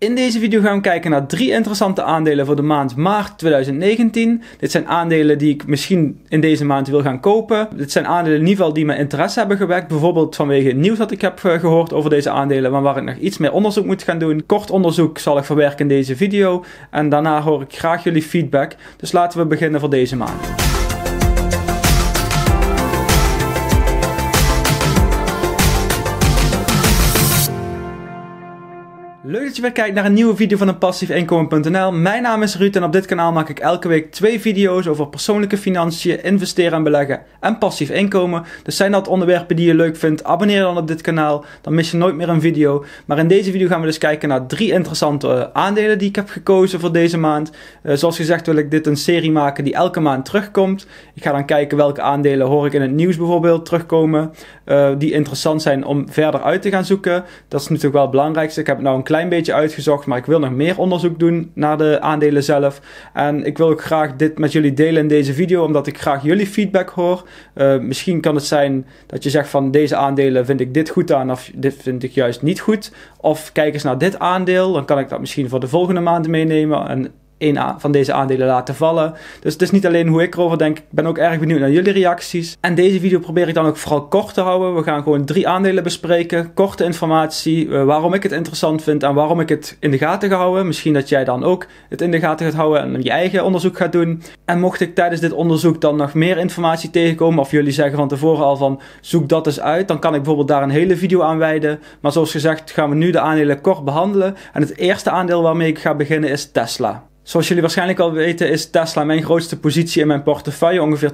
In deze video gaan we kijken naar drie interessante aandelen voor de maand maart 2019. Dit zijn aandelen die ik misschien in deze maand wil gaan kopen. Dit zijn aandelen in ieder geval die mijn interesse hebben gewekt. Bijvoorbeeld vanwege het nieuws dat ik heb eh, gehoord over deze aandelen, maar waar ik nog iets meer onderzoek moet gaan doen. Kort onderzoek zal ik verwerken in deze video en daarna hoor ik graag jullie feedback. Dus laten we beginnen voor deze maand. Leuk dat je weer kijkt naar een nieuwe video van een passiefinkomen.nl. Mijn naam is Ruud en op dit kanaal maak ik elke week twee video's over persoonlijke financiën, investeren en beleggen en passief inkomen. Dus zijn dat onderwerpen die je leuk vindt, abonneer dan op dit kanaal, dan mis je nooit meer een video. Maar in deze video gaan we dus kijken naar drie interessante aandelen die ik heb gekozen voor deze maand. Eh, zoals gezegd wil ik dit een serie maken die elke maand terugkomt. Ik ga dan kijken welke aandelen hoor ik in het nieuws bijvoorbeeld terugkomen. Eh, die interessant zijn om verder uit te gaan zoeken. Dat is natuurlijk wel het belangrijkste. Ik heb het nou een klein beetje uitgezocht, maar ik wil nog meer onderzoek doen naar de aandelen zelf. En ik wil ook graag dit met jullie delen in deze video, omdat ik graag jullie feedback hoor. Eh, misschien kan het zijn dat je zegt van deze aandelen vind ik dit goed aan of dit vind ik juist niet goed. Of kijk eens naar dit aandeel, dan kan ik dat misschien voor de volgende maand meenemen en een van deze aandelen laten vallen. Dus het is niet alleen hoe ik erover denk. Ik ben ook erg benieuwd naar jullie reacties. En deze video probeer ik dan ook vooral kort te houden. We gaan gewoon drie aandelen bespreken. Korte informatie, eh, waarom ik het interessant vind en waarom ik het in de gaten ga houden. Misschien dat jij dan ook het in de gaten gaat houden en je eigen onderzoek gaat doen. En mocht ik tijdens dit onderzoek dan nog meer informatie tegenkomen of jullie zeggen van tevoren al van zoek dat eens uit, dan kan ik bijvoorbeeld daar een hele video aan wijden. Maar zoals gezegd gaan we nu de aandelen kort behandelen. En het eerste aandeel waarmee ik ga beginnen is Tesla. Zoals jullie waarschijnlijk al weten is Tesla mijn grootste positie in mijn portefeuille. Ongeveer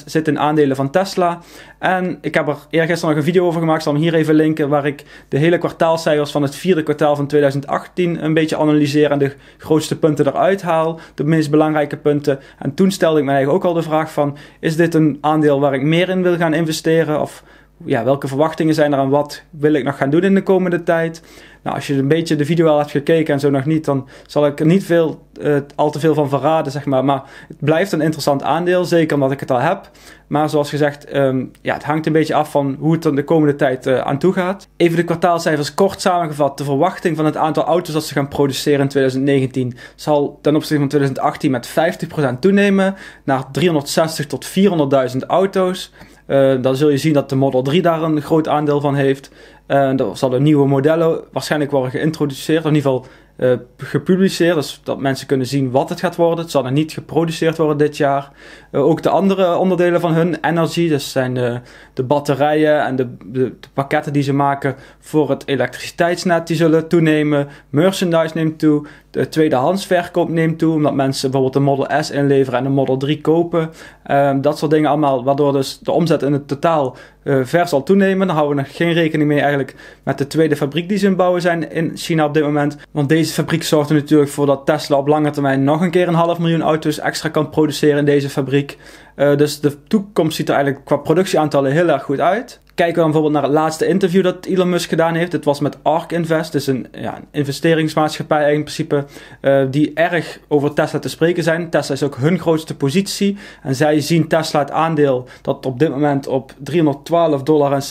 12% zit in aandelen van Tesla. En ik heb er eergisteren nog een video over gemaakt, zal hem hier even linken, waar ik de hele kwartaalcijfers van het vierde kwartaal van 2018 een beetje analyseer en de grootste punten eruit haal, de meest belangrijke punten. En toen stelde ik mij eigenlijk ook al de vraag van, is dit een aandeel waar ik meer in wil gaan investeren of ja, welke verwachtingen zijn er aan wat wil ik nog gaan doen in de komende tijd. Nou, als je een beetje de video al hebt gekeken en zo nog niet, dan zal ik er niet veel, eh, al te veel van verraden, zeg maar. Maar het blijft een interessant aandeel, zeker omdat ik het al heb. Maar zoals gezegd, ehm, ja, het hangt een beetje af van hoe het er de komende tijd eh, aan toe gaat. Even de kwartaalcijfers kort samengevat. De verwachting van het aantal auto's dat ze gaan produceren in 2019 zal ten opzichte van 2018 met 50% toenemen naar 360 tot 400.000 auto's. Eh, dan zul je zien dat de Model 3 daar een groot aandeel van heeft. Uh, er zullen nieuwe modellen waarschijnlijk worden geïntroduceerd, in ieder geval eh, gepubliceerd, dus dat mensen kunnen zien wat het gaat worden. Het zal er niet geproduceerd worden dit jaar. Eh, ook de andere onderdelen van hun energy, dus zijn de, de batterijen en de, de, de, pakketten die ze maken voor het elektriciteitsnet, die zullen toenemen. Merchandise neemt toe de eh, tweedehands verkoop neemt toe. Omdat mensen bijvoorbeeld de Model S inleveren en de Model 3 kopen. Ehm, dat soort dingen allemaal. Waardoor dus de omzet in het totaal uh, ver zal toenemen. Dan houden we nog geen rekening mee eigenlijk met de tweede fabriek die ze in bouwen zijn in China op dit moment. Want deze fabriek zorgt er natuurlijk voor dat Tesla op lange termijn nog een keer een half miljoen auto's extra kan produceren in deze fabriek. Eh, dus de toekomst ziet er eigenlijk qua productieaantallen heel erg goed uit. Kijken we dan bijvoorbeeld naar het laatste interview dat Elon Musk gedaan heeft. Het was met ARK Invest, dus een, ja, een investeringsmaatschappij in principe, eh, die erg over Tesla te spreken zijn. Tesla is ook hun grootste positie. En zij zien Tesla het aandeel dat op dit moment op 312,70 dollar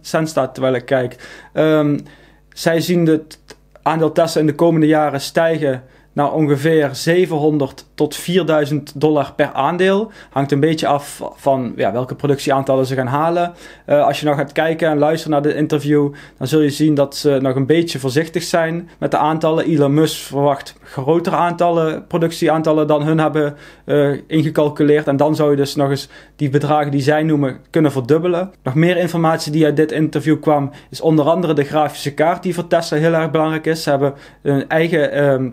cent staat, terwijl ik kijk. Um, zij zien het aandeel Tesla in de komende jaren stijgen naar nou, ongeveer 700 tot 4000 dollar per aandeel. Hangt een beetje af van ja, welke productieaantallen ze gaan halen. Eh, als je nou gaat kijken en luisteren naar dit interview, dan zul je zien dat ze nog een beetje voorzichtig zijn met de aantallen. Elon Musk verwacht grotere aantallen, productieaantallen dan hun hebben uh, eh, ingecalculeerd. En dan zou je dus nog eens die bedragen die zij noemen kunnen verdubbelen. Nog meer informatie die uit dit interview kwam, is onder andere de grafische kaart die voor Tesla heel erg belangrijk is. Ze hebben hun eigen. Ehm,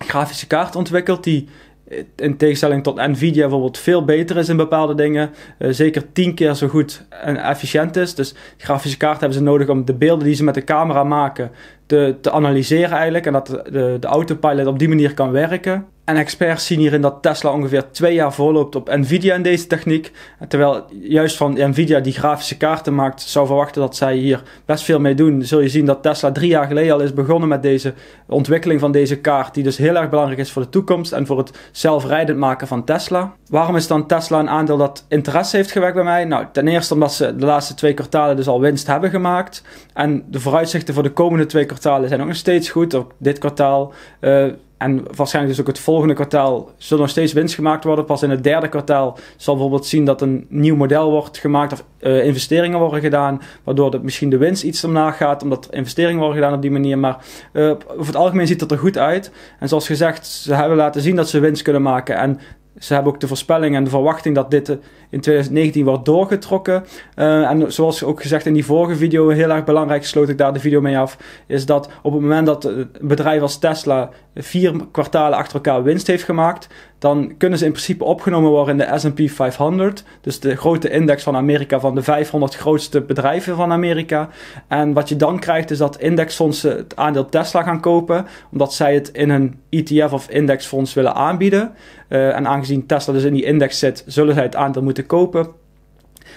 grafische kaart ontwikkeld die eh, in tegenstelling tot Nvidia bijvoorbeeld veel beter is in bepaalde dingen. Eh, zeker tien keer zo goed en efficiënt is. Dus grafische kaart hebben ze nodig om de beelden die ze met de camera maken te, te analyseren eigenlijk. En dat de, de autopilot op die manier kan werken. En experts zien hierin dat Tesla ongeveer twee jaar voorloopt op Nvidia in deze techniek. Terwijl juist van Nvidia die grafische kaarten maakt, zou verwachten dat zij hier best veel mee doen. Zul je zien dat Tesla drie jaar geleden al is begonnen met deze ontwikkeling van deze kaart. Die dus heel erg belangrijk is voor de toekomst en voor het zelfrijdend maken van Tesla. Waarom is dan Tesla een aandeel dat interesse heeft gewekt bij mij? Nou, ten eerste omdat ze de laatste twee kwartalen dus al winst hebben gemaakt. En de vooruitzichten voor de komende twee kwartalen zijn ook nog steeds goed. Ook dit kwartaal. Eh, en waarschijnlijk dus ook het volgende kwartaal zullen nog steeds winst gemaakt worden. Pas in het derde kwartaal zal bijvoorbeeld zien dat een nieuw model wordt gemaakt of eh, investeringen worden gedaan. Waardoor dat misschien de winst iets omlaag gaat, omdat investeringen worden gedaan op die manier. Maar uh, over het algemeen ziet het er goed uit. En zoals gezegd, ze hebben laten zien dat ze winst kunnen maken. En ze hebben ook de voorspelling en de verwachting dat dit eh, in 2019 wordt doorgetrokken. Eh, en zoals ook gezegd in die vorige video, heel erg belangrijk, sloot ik daar de video mee af, is dat op het moment dat eh, een bedrijf als Tesla vier kwartalen achter elkaar winst heeft gemaakt, dan kunnen ze in principe opgenomen worden in de SP 500. Dus de grote index van Amerika van de 500 grootste bedrijven van Amerika. En wat je dan krijgt is dat indexfondsen het aandeel Tesla gaan kopen, omdat zij het in een ETF of indexfonds willen aanbieden. Eh, en aangezien Tesla dus in die index zit, zullen zij het aandeel moeten kopen.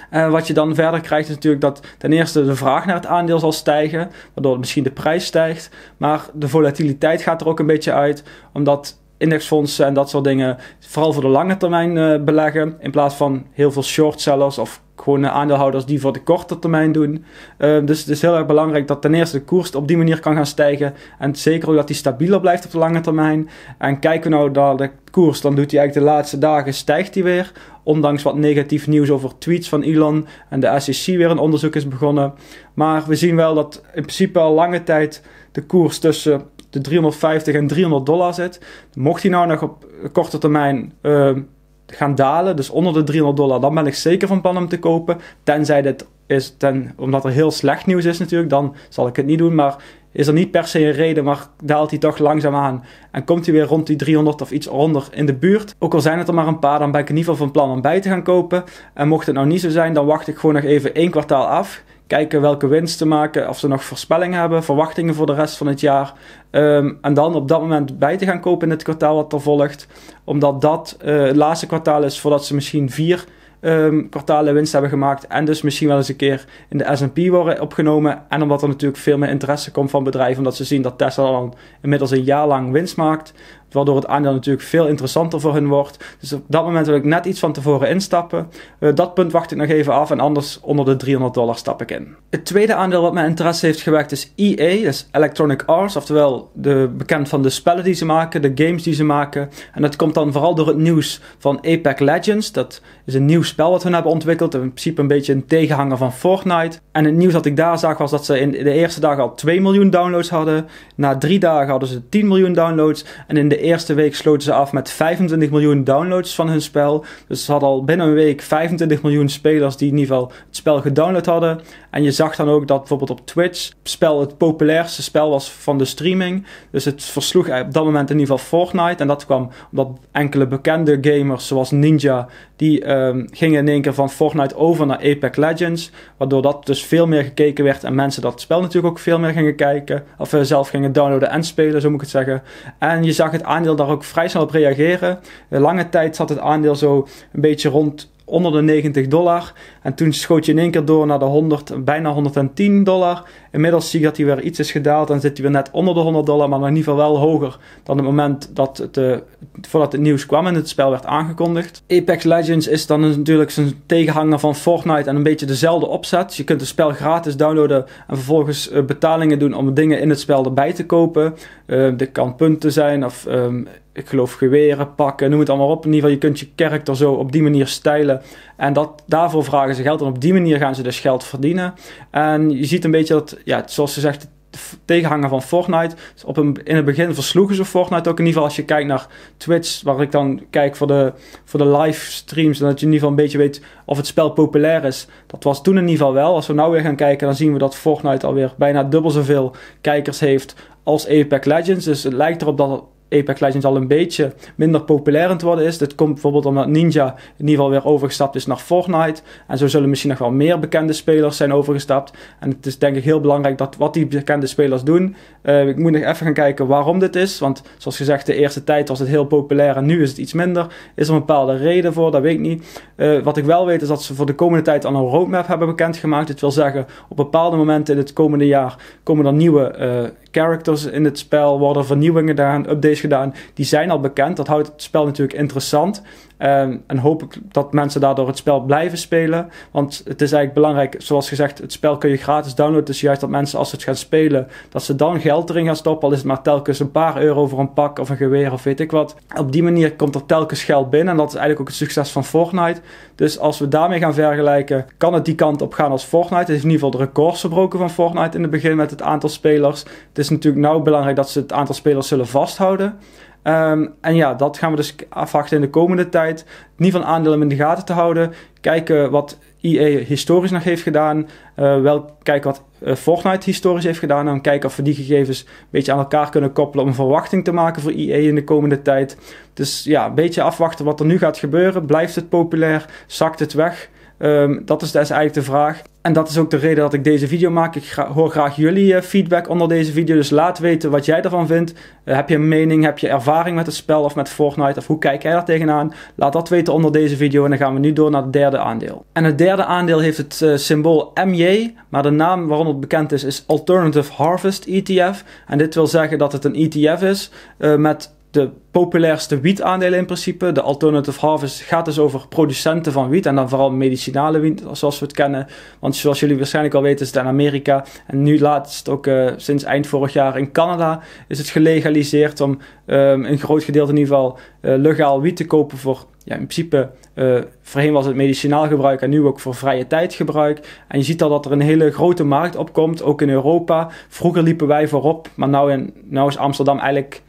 En eh, wat je dan verder krijgt is natuurlijk dat ten eerste de vraag naar het aandeel zal stijgen, waardoor misschien de prijs stijgt. Maar de volatiliteit gaat er ook een beetje uit, omdat indexfondsen en dat soort dingen. Vooral voor de lange termijn eh, beleggen. In plaats van heel veel short sellers of gewoon aandeelhouders die voor de korte termijn doen. Ehm, dus het is heel erg belangrijk dat ten eerste de koers op die manier kan gaan stijgen. En zeker ook dat die stabieler blijft op de lange termijn. En kijken we nou naar de koers, dan doet hij eigenlijk de laatste dagen stijgt hij weer. Ondanks wat negatief nieuws over tweets van Elon en de SEC weer een onderzoek is begonnen. Maar we zien wel dat in principe al lange tijd de koers tussen de 350 en 300 dollar zit. Mocht hij nou nog op korte termijn ehm, gaan dalen, dus onder de 300 dollar, dan ben ik zeker van plan om te kopen. Tenzij dit is, ten, omdat er heel slecht nieuws is natuurlijk, dan zal ik het niet doen. Maar is er niet per se een reden, maar daalt hij toch langzaamaan En komt hij weer rond die 300 of iets onder in de buurt. Ook al zijn het er maar een paar, dan ben ik in ieder geval van plan om bij te gaan kopen. En mocht het nou niet zo zijn, dan wacht ik gewoon nog even één kwartaal af. Kijken welke winst te maken, of ze nog voorspellingen hebben, verwachtingen voor de rest van het jaar. Ehm, en dan op dat moment bij te gaan kopen in het kwartaal wat er volgt. Omdat dat eh, het laatste kwartaal is voordat ze misschien vier um, kwartalen winst hebben gemaakt. En dus misschien wel eens een keer in de SP worden opgenomen. En omdat er natuurlijk veel meer interesse komt van bedrijven. Omdat ze zien dat Tesla al inmiddels een jaar lang winst maakt. Waardoor het aandeel natuurlijk veel interessanter voor hun wordt. Dus op dat moment wil ik net iets van tevoren instappen. Eh, dat punt wacht ik nog even af en anders onder de 300 dollar stap ik in. Het tweede aandeel wat mijn interesse heeft gewekt is EA, dat is Electronic Arts. Oftewel de, bekend van de spellen die ze maken, de games die ze maken. En dat komt dan vooral door het nieuws van Apex Legends. Dat is een nieuw spel wat ze hebben ontwikkeld. In principe een beetje een tegenhanger van Fortnite. En het nieuws dat ik daar zag was dat ze in de eerste dag al 2 miljoen downloads hadden. Na drie dagen hadden ze 10 miljoen downloads. En in de de eerste week sloten ze af met 25 miljoen downloads van hun spel. Dus ze hadden al binnen een week 25 miljoen spelers die in ieder geval het spel gedownload hadden. En je zag dan ook dat bijvoorbeeld op Twitch het spel het populairste spel was van de streaming. Dus het versloeg op dat moment in ieder geval Fortnite. En dat kwam omdat enkele bekende gamers zoals Ninja die ehm, gingen in één keer van Fortnite over naar Apex Legends. Waardoor dat dus veel meer gekeken werd. En mensen dat spel natuurlijk ook veel meer gingen kijken. Of eh, zelf gingen downloaden en spelen, zo moet ik het zeggen. En je zag het aandeel daar ook vrij snel op reageren. Eh, lange tijd zat het aandeel zo een beetje rond onder de 90 dollar. En toen schoot je in één keer door naar de 100, bijna 110 dollar. Inmiddels zie je dat hij weer iets is gedaald en zit hij weer net onder de 100 dollar, maar in ieder geval wel hoger dan het moment dat het, eh, voordat het nieuws kwam en het spel werd aangekondigd. Apex Legends is dan natuurlijk zijn tegenhanger van Fortnite en een beetje dezelfde opzet. je kunt het spel gratis downloaden en vervolgens eh, betalingen doen om dingen in het spel erbij te kopen. dit eh, kan punten zijn of ehm, ik geloof geweren, pakken, noem het allemaal op. In ieder geval, je kunt je karakter zo op die manier stijlen. En dat, daarvoor vragen ze geld en op die manier gaan ze dus geld verdienen. En je ziet een beetje dat, ja, zoals ze zegt, tegenhanger van Fortnite. Op een, in het begin versloegen ze Fortnite ook. In ieder geval als je kijkt naar Twitch, waar ik dan kijk voor de, voor de livestreams. En dat je in ieder geval een beetje weet of het spel populair is. Dat was toen in ieder geval wel. Als we nou weer gaan kijken, dan zien we dat Fortnite alweer bijna dubbel zoveel kijkers heeft als Apex Legends. Dus het lijkt erop dat Apex Legends al een beetje minder populair aan het worden is. Dit komt bijvoorbeeld omdat Ninja in ieder geval weer overgestapt is naar Fortnite. En zo zullen misschien nog wel meer bekende spelers zijn overgestapt. En het is denk ik heel belangrijk dat wat die bekende spelers doen. Eh, ik moet nog even gaan kijken waarom dit is. Want zoals gezegd, de eerste tijd was het heel populair en nu is het iets minder. Is er een bepaalde reden voor? Dat weet ik niet. Eh, wat ik wel weet is dat ze voor de komende tijd al een roadmap hebben bekendgemaakt. Dit wil zeggen, op bepaalde momenten in het komende jaar komen er nieuwe eh, characters in het spel, worden vernieuwingen gedaan, updates gedaan, die zijn al bekend. Dat houdt het spel natuurlijk interessant. Ehm, en hoop ik dat mensen daardoor het spel blijven spelen. Want het is eigenlijk belangrijk, zoals gezegd, het spel kun je gratis downloaden. Dus juist dat mensen als ze het gaan spelen, dat ze dan geld erin gaan stoppen. Al is het maar telkens een paar euro voor een pak of een geweer of weet ik wat. Op die manier komt er telkens geld binnen. En dat is eigenlijk ook het succes van Fortnite. Dus als we daarmee gaan vergelijken, kan het die kant op gaan als Fortnite. Het is in ieder geval de records verbroken van Fortnite in het begin met het aantal spelers. Het is natuurlijk nauw belangrijk dat ze het aantal spelers zullen vasthouden. Ehm, en ja, dat gaan we dus afwachten in de komende tijd. Niet van aandelen in de gaten te houden. Kijken wat EA historisch nog heeft gedaan. Eh, wel kijken wat eh, Fortnite historisch heeft gedaan. En kijken of we die gegevens een beetje aan elkaar kunnen koppelen om een verwachting te maken voor EA in de komende tijd. Dus ja, een beetje afwachten wat er nu gaat gebeuren. Blijft het populair? Zakt het weg? Ehm, dat, is, dus eigenlijk de vraag. En dat is ook de reden dat ik deze video maak. Ik hoor graag jullie eh, feedback onder deze video. Dus laat weten wat jij ervan vindt. Eh, heb je een mening? Heb je ervaring met het spel of met Fortnite? Of hoe kijk jij daar tegenaan? Laat dat weten onder deze video. En dan gaan we nu door naar het derde aandeel. En het derde aandeel heeft het eh, symbool MJ. Maar de naam waaronder het bekend is, is Alternative Harvest ETF. En dit wil zeggen dat het een ETF is met de populairste wietaandelen in principe. De Alternative Harvest gaat dus over producenten van wiet en dan vooral medicinale wiet zoals we het kennen. Want zoals jullie waarschijnlijk al weten is het in Amerika en nu laatst ook eh, sinds eind vorig jaar in Canada is het gelegaliseerd om um, een groot gedeelte in ieder geval eh, legaal wiet te kopen voor ja, in principe eh, voorheen was het medicinaal gebruik en nu ook voor vrije tijd gebruik. En je ziet al dat er een hele grote markt opkomt, ook in Europa. Vroeger liepen wij voorop, maar nu nou is Amsterdam eigenlijk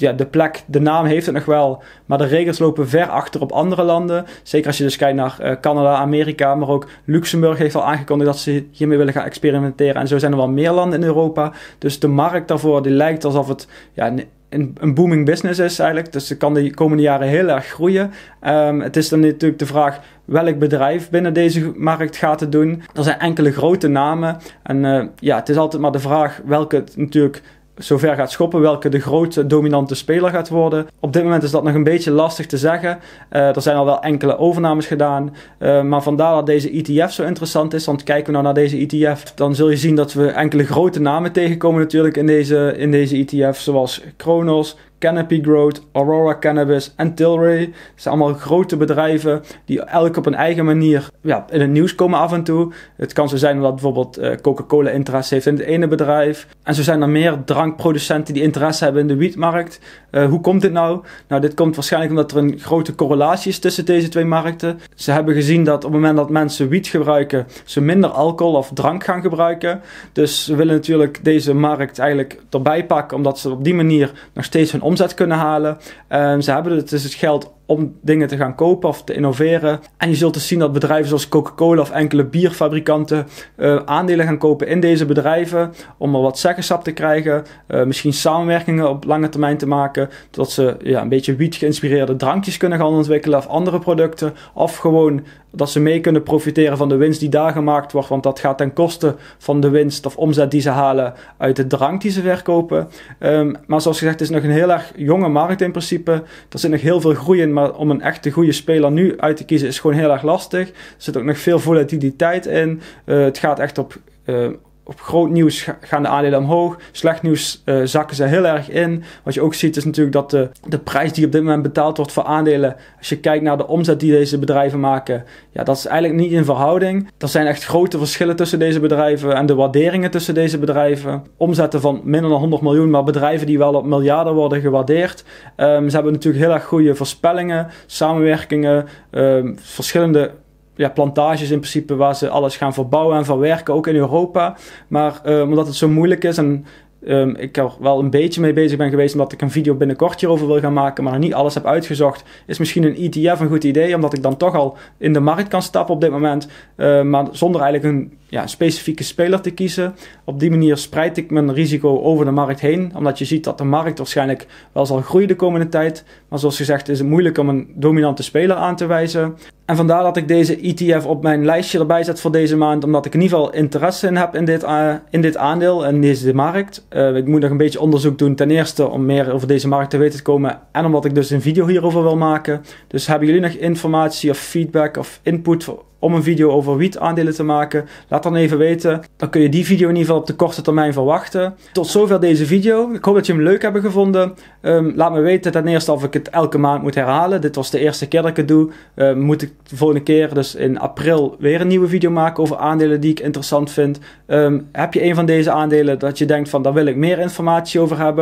ja, de plek, de naam heeft het nog wel, maar de regels lopen ver achter op andere landen. Zeker als je dus kijkt naar eh, Canada, Amerika, maar ook Luxemburg heeft al aangekondigd dat ze hiermee willen gaan experimenteren. En zo zijn er wel meer landen in Europa. Dus de markt daarvoor die lijkt alsof het ja, een, een booming business is eigenlijk. Dus ze kan de komende jaren heel erg groeien. Ehm, het is dan natuurlijk de vraag welk bedrijf binnen deze markt gaat het doen. Er zijn enkele grote namen. En eh, ja, het is altijd maar de vraag welke het natuurlijk zover gaat schoppen, welke de grote dominante speler gaat worden. Op dit moment is dat nog een beetje lastig te zeggen. Eh, er zijn al wel enkele overnames gedaan. Uh, maar vandaar dat deze ETF zo interessant is. Want kijken we nou naar deze ETF, dan zul je zien dat we enkele grote namen tegenkomen natuurlijk in deze, in deze ETF. Zoals Kronos, Canopy Growth, Aurora Cannabis en Tilray. Het zijn allemaal grote bedrijven die elk op een eigen manier ja, in het nieuws komen af en toe. Het kan zo zijn dat bijvoorbeeld eh, Coca-Cola interesse heeft in het ene bedrijf. En zo zijn er meer drankproducenten die interesse hebben in de wietmarkt. Uh, hoe komt dit nou? Nou, dit komt waarschijnlijk omdat er een grote correlatie is tussen deze twee markten. Ze hebben gezien dat op het moment dat mensen wiet gebruiken, ze minder alcohol of drank gaan gebruiken. Dus ze willen natuurlijk deze markt eigenlijk erbij pakken, omdat ze op die manier nog steeds hun omzet kunnen halen. Ehm, ze hebben dus het geld om dingen te gaan kopen of te innoveren. En je zult dus zien dat bedrijven zoals Coca-Cola of enkele bierfabrikanten eh, aandelen gaan kopen in deze bedrijven om er wat zeggenschap te krijgen. Eh, misschien samenwerkingen op lange termijn te maken, zodat ze ja, een beetje wiet geïnspireerde drankjes kunnen gaan ontwikkelen of andere producten. Of gewoon dat ze mee kunnen profiteren van de winst die daar gemaakt wordt, want dat gaat ten koste van de winst of omzet die ze halen uit de drank die ze verkopen. Ehm, maar zoals gezegd, het is nog een heel erg jonge markt in principe. Er zit nog heel veel groei in maar om een echte goede speler nu uit te kiezen is gewoon heel erg lastig. Er zit ook nog veel volatiliteit in. Eh, het gaat echt op eh, op groot nieuws gaan de aandelen omhoog. Slecht nieuws eh, zakken ze heel erg in. Wat je ook ziet is natuurlijk dat de, de prijs die op dit moment betaald wordt voor aandelen. Als je kijkt naar de omzet die deze bedrijven maken. Ja, dat is eigenlijk niet in verhouding. Er zijn echt grote verschillen tussen deze bedrijven. En de waarderingen tussen deze bedrijven. Omzetten van minder dan 100 miljoen. Maar bedrijven die wel op miljarden worden gewaardeerd. Ehm, ze hebben natuurlijk heel erg goede voorspellingen. Samenwerkingen. Ehm, verschillende ja, plantages in principe waar ze alles gaan verbouwen en verwerken, ook in Europa. Maar ehm, omdat het zo moeilijk is en ehm, ik er wel een beetje mee bezig ben geweest omdat ik een video binnenkort hierover wil gaan maken, maar nog niet alles heb uitgezocht, is misschien een ETF een goed idee, omdat ik dan toch al in de markt kan stappen op dit moment, ehm, maar zonder eigenlijk een ja, specifieke speler te kiezen. Op die manier spreid ik mijn risico over de markt heen, omdat je ziet dat de markt waarschijnlijk wel zal groeien de komende tijd. Maar zoals gezegd is het moeilijk om een dominante speler aan te wijzen. En vandaar dat ik deze ETF op mijn lijstje erbij zet voor deze maand, omdat ik in ieder geval interesse in heb in dit, eh, in dit aandeel en deze markt. Eh, ik moet nog een beetje onderzoek doen, ten eerste om meer over deze markt te weten te komen en omdat ik dus een video hierover wil maken. Dus hebben jullie nog informatie of feedback of input voor om een video over aandelen te maken? Laat dan even weten. Dan kun je die video in ieder geval op de korte termijn verwachten. Tot zover deze video. Ik hoop dat je hem leuk hebt gevonden. Ehm, laat me weten ten eerste of ik het elke maand moet herhalen. Dit was de eerste keer dat ik het doe. Ehm, moet ik de volgende keer, dus in april, weer een nieuwe video maken over aandelen die ik interessant vind. Ehm, heb je een van deze aandelen dat je denkt van daar wil ik meer informatie over hebben?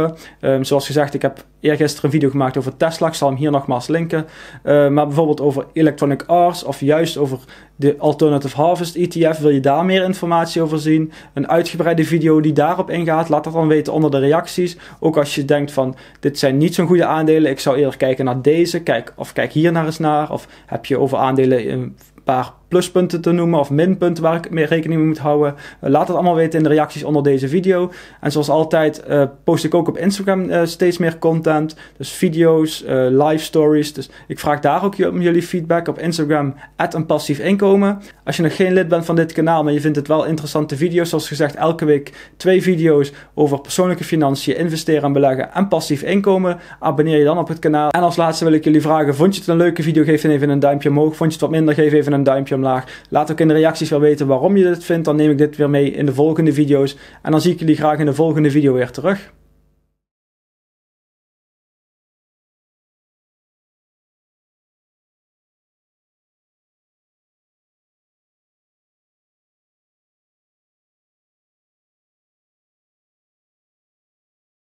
zoals gezegd, ik heb eergisteren een video gemaakt over Tesla. Ik zal hem hier nogmaals linken. maar bijvoorbeeld over Electronic Arts of juist over de Alternative Harvest ETF, wil je daar meer informatie over zien? Een uitgebreide video die daarop ingaat, laat dat dan weten onder de reacties. Ook als je denkt van, dit zijn niet zo'n goede aandelen, ik zou eerder kijken naar deze, kijk, of kijk hier naar eens naar. Of heb je over aandelen een paar pluspunten te noemen of minpunten waar ik mee rekening mee moet houden. Eh, laat het allemaal weten in de reacties onder deze video. En zoals altijd eh, post ik ook op Instagram eh, steeds meer content. Dus video's, live stories. Dus ik vraag daar ook om jullie feedback op Instagram, een passief inkomen. Als je nog geen lid bent van dit kanaal, maar je vindt het wel interessante video's, zoals gezegd, elke week twee video's over persoonlijke financiën, investeren en beleggen en passief inkomen. Abonneer je dan op het kanaal. En als laatste wil ik jullie vragen: vond je het een leuke video? Geef even een duimpje omhoog. Vond je het wat minder? Geef even een duimpje omhoog Laat ook in de reacties wel weten waarom je dit vindt. Dan neem ik dit weer mee in de volgende video's. En dan zie ik jullie graag in de volgende video weer terug.